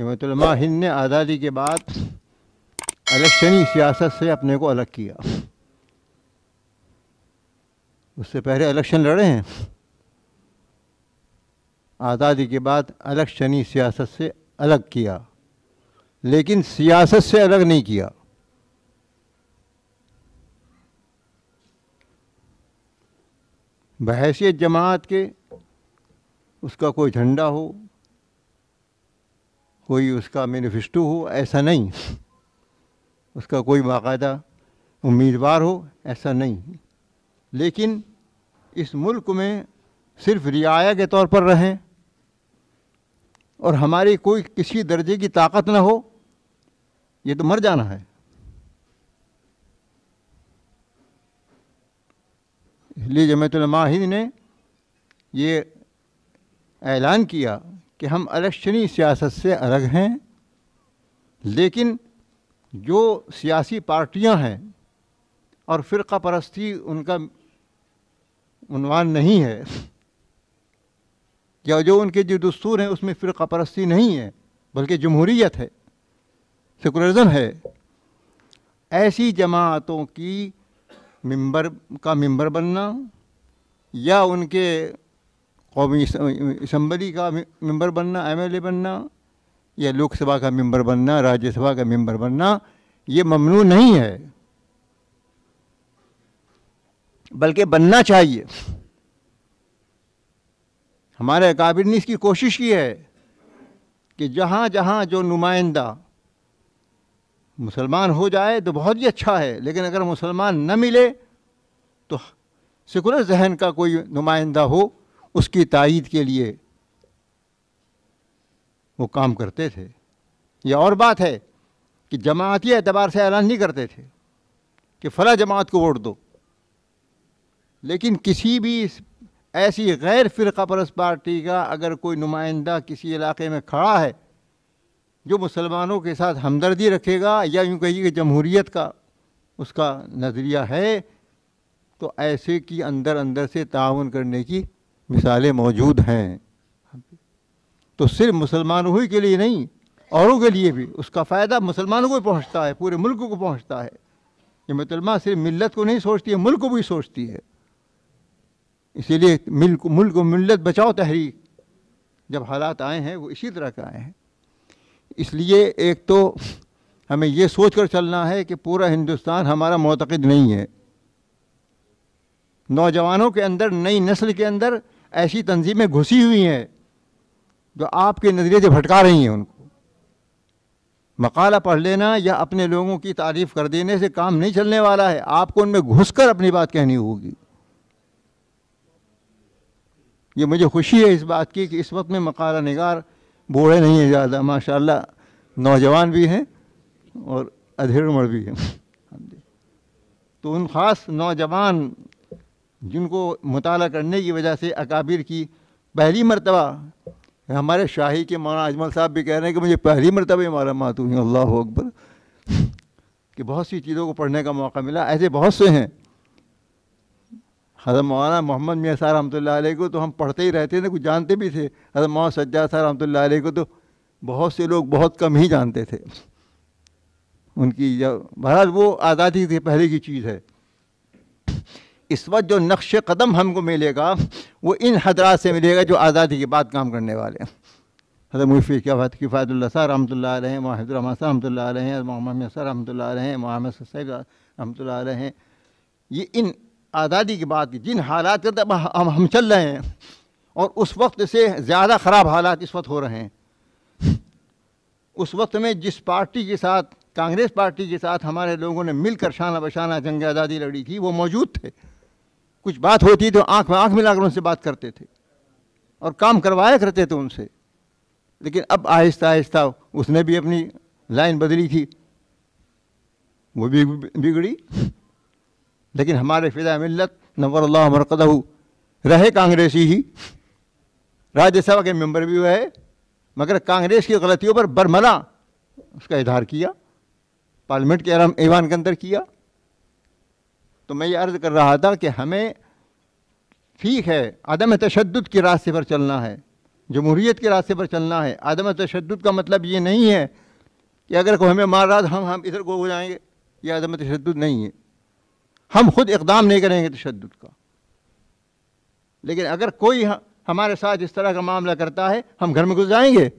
जमतलमा हिंद ने आज़ादी के बाद इलेक्शनी सियासत से अपने को अलग किया उससे पहले इलेक्शन लड़े हैं आज़ादी के बाद इलेक्शनी सियासत से अलग किया लेकिन सियासत से अलग नहीं किया बहसीत जमात के उसका कोई झंडा हो कोई उसका मैनिफेस्टो हो ऐसा नहीं उसका कोई बाकायदा उम्मीदवार हो ऐसा नहीं लेकिन इस मुल्क में सिर्फ रियाया के तौर पर रहें और हमारी कोई किसी दर्जे की ताकत ना हो ये तो मर जाना है इसलिए जमतुल माहिद ने ये ऐलान किया कि हम इलेक्शनी सियासत से अलग हैं लेकिन जो सियासी पार्टियां हैं और फ़िरका परस्ती उनका उनवान नहीं है या जो उनके जो दस्तूर हैं उसमें फ़िरका परस्ती नहीं है बल्कि जमहूरीत है सेकुलरिज़म है ऐसी जमातों की मेंबर का मेंबर बनना या उनके कौमी इसम्बली का मेंबर बनना एमएलए बनना या लोकसभा का मेंबर बनना राज्यसभा का मेंबर बनना ये ममनू नहीं है बल्कि बनना चाहिए हमारे काबिर ने इसकी कोशिश की है कि जहाँ जहाँ जो नुमाइंदा मुसलमान हो जाए तो बहुत ही अच्छा है लेकिन अगर मुसलमान न मिले तो सेकुलर जहन का कोई नुमाइंदा हो उसकी तइद के लिए वो काम करते थे यह और बात है कि जमाती एतबार से ऐलान नहीं करते थे कि फ़ला जमात को वोट दो लेकिन किसी भी ऐसी गैर फ़िरका परस पार्टी का अगर कोई नुमाइंदा किसी इलाके में खड़ा है जो मुसलमानों के साथ हमदर्दी रखेगा या यूँ कहिए कि जमहूरीत का उसका नज़रिया है तो ऐसे की अंदर अंदर से ताउन करने की मिसालें मौजूद हैं तो सिर्फ मुसलमानों ही के लिए नहीं औरों के लिए भी उसका फ़ायदा मुसलमानों को पहुंचता है पूरे मुल्क को पहुंचता है ये मुतलमा सिर्फ मिलत को नहीं सोचती है मुल्क को भी सोचती है इसीलिए मिल्क मुल्क मिलत बचाओ तहरीक जब हालात आए हैं वो इसी तरह के आए हैं इसलिए एक तो हमें ये सोच कर चलना है कि पूरा हिंदुस्तान हमारा मोतद नहीं है नौजवानों के अंदर नई नस्ल के अंदर ऐसी तंजीमें घुसी हुई हैं जो आपके नज़रिए से भटका रही हैं उनको मकाला पढ़ लेना या अपने लोगों की तारीफ़ कर देने से काम नहीं चलने वाला है आपको उनमें घुसकर अपनी बात कहनी होगी ये मुझे खुशी है इस बात की कि इस वक्त में मकाला निगार बूढ़े नहीं हैं ज़्यादा माशा नौजवान भी हैं और अधेड़ उम्र भी हैं तो उन ख़ास नौजवान जिनको मुताल करने की वजह से अकाबिर की पहली मरतबा हमारे शाही के मौलाना अजमल साहब भी कह रहे हैं कि मुझे पहली मरतबा मातू हूँ अल्लाह अकबर कि बहुत सी चीज़ों को पढ़ने का मौका मिला ऐसे बहुत से हैं हजर मौलाना मोहम्मद मियाँ साहब रहमत को तो हम पढ़ते ही रहते थे कुछ जानते भी थे हज़र मौलाना सज्जा साहब रहमत को तो बहुत से लोग बहुत कम ही जानते थे उनकी जब बहरहाल वो आज़ादी थी पहले की चीज़ है इस वक्त जो नक्श कदम हमको मिलेगा वो इन हजरात से मिलेगा जो आज़ादी के बाद काम करने वाले हैं हजर मुफी कफत किफ़ातुल्ला साहब रहमतुल्ला हैं माहिद रहमान साहब रहमतुल्ला हैं मोहम्मद सर रहमतुल्ला हैं मोहम्मद सैद रहमतुल्ला हैं ये इन आज़ादी के बाद जिन हालात के तब हम हम चल रहे हैं और उस वक्त से ज़्यादा ख़राब हालात इस वक्त हो रहे हैं उस वक्त में जिस पार्टी के साथ कांग्रेस पार्टी के साथ हमारे लोगों ने मिलकर शाना बशाना जंग आज़ादी लड़ी थी वो मौजूद थे कुछ बात होती तो आंख में आंख मिलाकर उनसे बात करते थे और काम करवाया करते थे उनसे लेकिन अब आहिस्ता आहिस्ता उसने भी अपनी लाइन बदली थी वो भी बिगड़ी लेकिन हमारे फिदा मिलत नवर मरकद रहे कांग्रेसी ही राज्यसभा के मेंबर भी हुए मगर कांग्रेस की गलतियों पर बरमला उसका इधार किया पार्लियामेंट के आराम ईवान के अंदर किया तो मैं ये अर्ज़ कर रहा था कि हमें ठीक है आदम तशद के रास्ते पर चलना है जमहूरीत के रास्ते पर चलना है आदम तशद का मतलब ये नहीं है कि अगर को हमें मार रहा तो हम हम इधर गो हो जाएंगे ये आदम तशद नहीं है हम खुद इकदाम नहीं करेंगे तशद का लेकिन अगर कोई हमारे साथ इस तरह का मामला करता है हम घर में घुस जाएंगे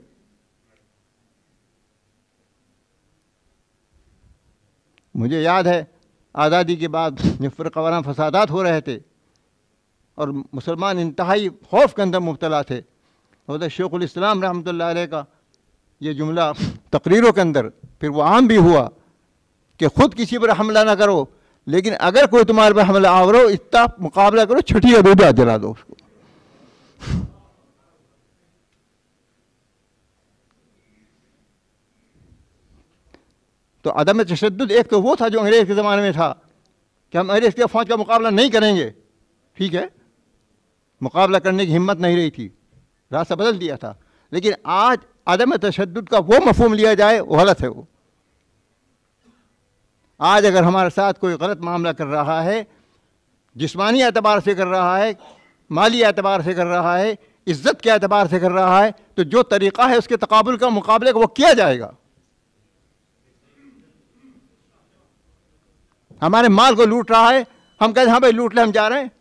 मुझे याद है आज़ादी के बाद जब फ़िरकवाना फसादात हो रहे थे और मुसलमान इंतहाई खौफ के अंदर मुबतला थे तो हजरत इस्लाम रहमत ला का ये जुमला तकरीरों के अंदर फिर वो आम भी हुआ कि ख़ुद किसी पर हमला ना करो लेकिन अगर कोई तुम्हारे पर हमला आवरो इतना मुकाबला करो छठी अबूबा जला दो उसको तो अदम तशद एक तो वो था जो अंग्रेज़ के ज़माने में था कि हम अंग्रेज़ के फ़ौज का मुकाबला नहीं करेंगे ठीक है मुकाबला करने की हिम्मत नहीं रही थी रास्ता बदल दिया था लेकिन आज अदम तशद का वो मफहम लिया जाए वो गलत है वो आज अगर हमारे साथ कोई गलत मामला कर रहा है जिसमानी एतबार से कर रहा है माली एतबार से कर रहा है इज़्ज़त के एतबार से कर रहा है तो जो तरीक़ा है उसके तकबुल का मुकाबले वो किया जाएगा हमारे माल को लूट रहा है हम कहते हाँ भाई लूट ले हम जा रहे हैं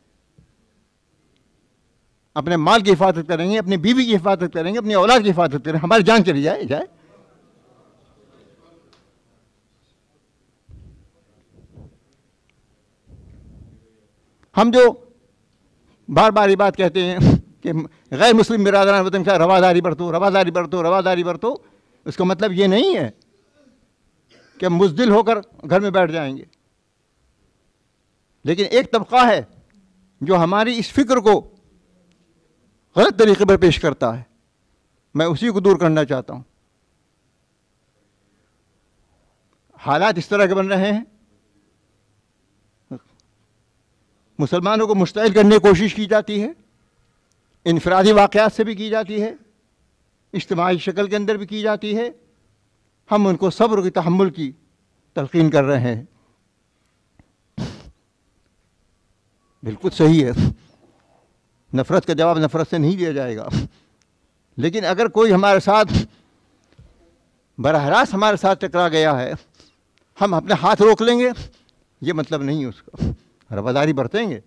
अपने माल की हिफाजत करेंगे अपनी बीवी की हिफाजत करेंगे अपनी औलाद की हिफाजत करेंगे हमारी जान चली जाए जाए हम जो बार बार ये बात कहते हैं कि गैर मुस्लिम बिरादरान वतन का रवादारी बरतो रवादारी बरतो रवादारी बरतो उसका मतलब ये नहीं है कि मुजदिल होकर घर में बैठ जाएंगे लेकिन एक तबका है जो हमारी इस फिक्र को गलत तरीके पर पेश करता है मैं उसी को दूर करना चाहता हूँ हालात इस तरह के बन रहे हैं मुसलमानों को मुश्तिल करने की कोशिश की जाती है इनफरादी वाक़ात से भी की जाती है इज्तमाही शक्ल के अंदर भी की जाती है हम उनको सब्र की तहमुल की तलकिन कर रहे हैं बिल्कुल सही है नफ़रत का जवाब नफ़रत से नहीं दिया जाएगा लेकिन अगर कोई हमारे साथ बरह रास्त हमारे साथ टकरा गया है हम अपने हाथ रोक लेंगे ये मतलब नहीं है उसका रवादारी बरतेंगे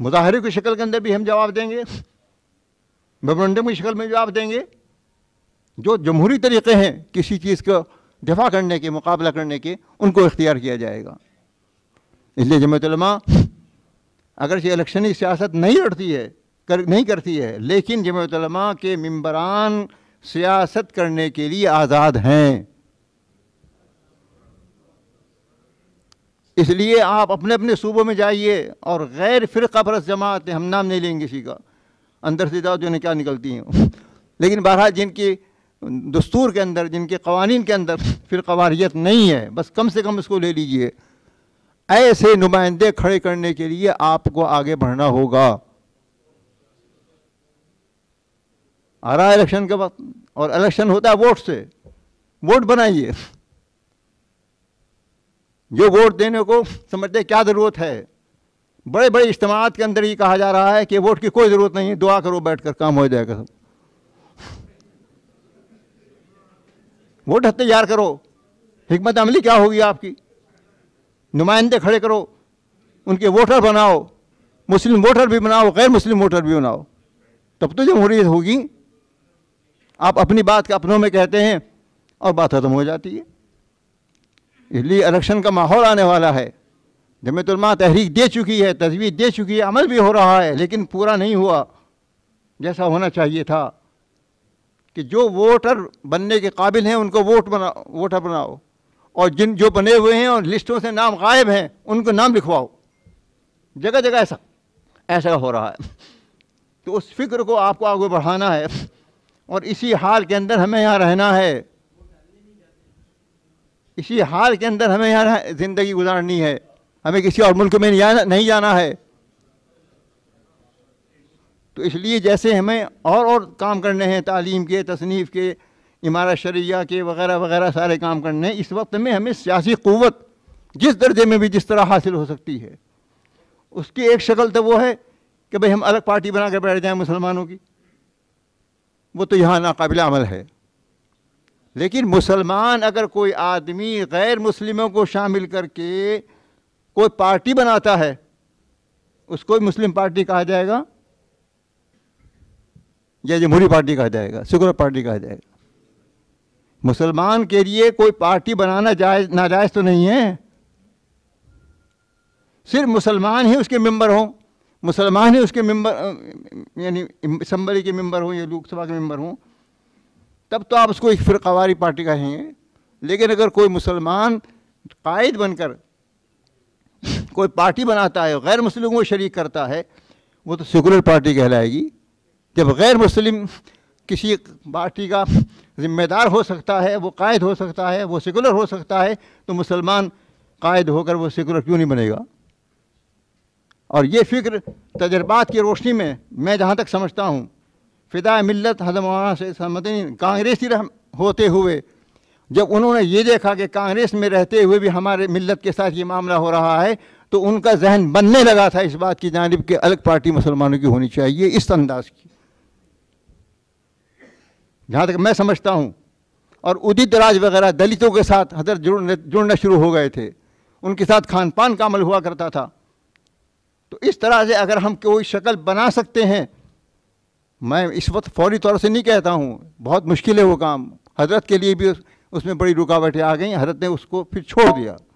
मुजाहरे की शक्ल के अंदर भी हम जवाब देंगे मेमोरेंडम की शक्ल में जवाब देंगे जो जमहूरी तरीक़े हैं किसी चीज़ का दफा करने के मुकाबला करने के उनको इख्तियार किया जाएगा इसलिए जमतलमा अगर से इलेक्शनी सियासत नहीं लड़ती है कर नहीं करती है लेकिन जमतलमा के मम्बरान सियासत करने के लिए आज़ाद हैं इसलिए आप अपने अपने सूबों में जाइए और गैर फ़िरका परस जमात हम नाम नहीं लेंगे किसी का अंदर से जाओ जो तो क्या निकलती हैं लेकिन बहरहाल जिनकी दस्तूर के अंदर जिनके कवानीन के अंदर फिर वारियत नहीं है बस कम से कम इसको ले लीजिए ऐसे नुमाइंदे खड़े करने के लिए आपको आगे बढ़ना होगा आ रहा है इलेक्शन के वक्त और इलेक्शन होता है वोट से वोट बनाइए जो वोट देने को समझते क्या ज़रूरत है बड़े बड़े इज्तम के अंदर ही कहा जा रहा है कि वोट की कोई ज़रूरत नहीं है दुआ करो बैठकर काम हो जाएगा सब वोट हत्यार करो हमत अमली क्या होगी आपकी नुमाइंदे खड़े करो उनके वोटर बनाओ मुस्लिम वोटर भी बनाओ गैर मुस्लिम वोटर भी बनाओ तब तो जमहूरियत होगी आप अपनी बात अपनों में कहते हैं और बात खत्म हो जाती है इसलिए आरक्षण का माहौल आने वाला है जमतुलमा तहरीक दे चुकी है तजवीज़ दे चुकी है अमल भी हो रहा है लेकिन पूरा नहीं हुआ जैसा होना चाहिए था कि जो वोटर बनने के काबिल हैं उनको वोट बना वोटर बनाओ और जिन जो बने हुए हैं और लिस्टों से नाम गायब हैं उनको नाम लिखवाओ जगह जगह ऐसा ऐसा हो रहा है तो उस फिक्र को आपको आगे बढ़ाना है और इसी हाल के अंदर हमें यहाँ रहना है इसी हाल के अंदर हमें यहाँ ज़िंदगी गुजारनी है हमें किसी और मुल्क में नहीं जाना है तो इसलिए जैसे हमें और और काम करने हैं तालीम के तसनीफ़ के इमारत शरिया के वगैरह वगैरह सारे काम करने हैं इस वक्त में हमें सियासी क़वत जिस दर्जे में भी जिस तरह हासिल हो सकती है उसकी एक शक्ल तो वो है कि भाई हम अलग पार्टी बना कर बैठ जाएँ मुसलमानों की वो तो यहाँ नाकबिल अमल है लेकिन मुसलमान अगर कोई आदमी गैर मुस्लिमों को शामिल करके कोई पार्टी बनाता है उसको मुस्लिम पार्टी कहा जाएगा या जमहूरी पार्टी कहा जाएगा सिकुलर पार्टी कहा जाएगा मुसलमान के लिए कोई पार्टी बनाना जायज नाजायज़ तो नहीं है सिर्फ मुसलमान ही उसके मेंबर हों मुसलमान ही उसके मेंबर यानी असम्बली के मेंबर हों या लोकसभा के मेंबर हों तब तो आप उसको एक फिरकावारी पार्टी कहेंगे लेकिन अगर कोई मुसलमान कायद बनकर कोई पार्टी बनाता है गैर मुस्लिम को शरीक करता है वो तो सेकुलर पार्टी कहलाएगी जब गैर मुस्लिम किसी पार्टी का जिम्मेदार हो सकता है वो कायद हो सकता है वो सेकुलर हो सकता है तो मुसलमान कायद होकर वो सेकुलर क्यों नहीं बनेगा और ये फ़िक्र तजर्बात की रोशनी में मैं जहाँ तक समझता हूँ फ़िदा मिलत हजमाना से ही कांग्रेसी होते हुए जब उन्होंने ये देखा कि कांग्रेस में रहते हुए भी हमारे मिलत के साथ ये मामला हो रहा है तो उनका जहन बनने लगा था इस बात की जानब कि अलग पार्टी मुसलमानों की होनी चाहिए इस अंदाज की जहाँ तक मैं समझता हूँ और उदित राज वगैरह दलितों के साथ हजरत जुड़ने जुड़ना शुरू हो गए थे उनके साथ खान पान का अमल हुआ करता था तो इस तरह से अगर हम कोई शक्ल बना सकते हैं मैं इस वक्त फौरी तौर से नहीं कहता हूँ बहुत मुश्किल है वो काम हजरत के लिए भी उस, उसमें बड़ी रुकावटें आ गई हजरत ने उसको फिर छोड़ दिया